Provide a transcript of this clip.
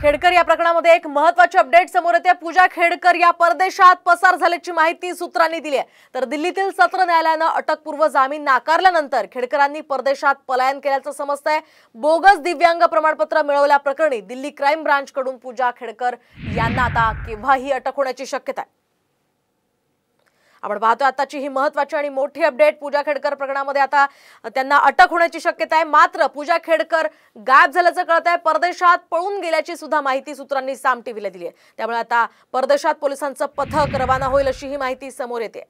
खेडकर या प्रकरणामध्ये एक महत्वाची अपडेट समोर येते पूजा खेडकर या परदेशात पसार झाल्याची माहिती सूत्रांनी दिली आहे तर दिल्लीतील सत्र न्यायालयानं अटकपूर्व जामीन नाकारल्यानंतर खेडकरांनी परदेशात पलायन केल्याचं समजतंय बोगस दिव्यांग प्रमाणपत्र मिळवल्याप्रकरणी दिल्ली क्राईम ब्रांचकडून पूजा खेडकर यांना आता केव्हाही अटक होण्याची शक्यता आहे आपण पाहतो आताची ही महत्वाची आणि मोठी अपडेट पूजा खेडकर प्रकरणामध्ये आता त्यांना अटक होण्याची शक्यता आहे मात्र पूजा खेडकर गायब झाल्याचं कळत आहे परदेशात पळून गेल्याची सुद्धा माहिती सूत्रांनी साम टीव्हीला दिली आहे त्यामुळे आता परदेशात पोलिसांचं पथक रवाना होईल अशी ही माहिती समोर येते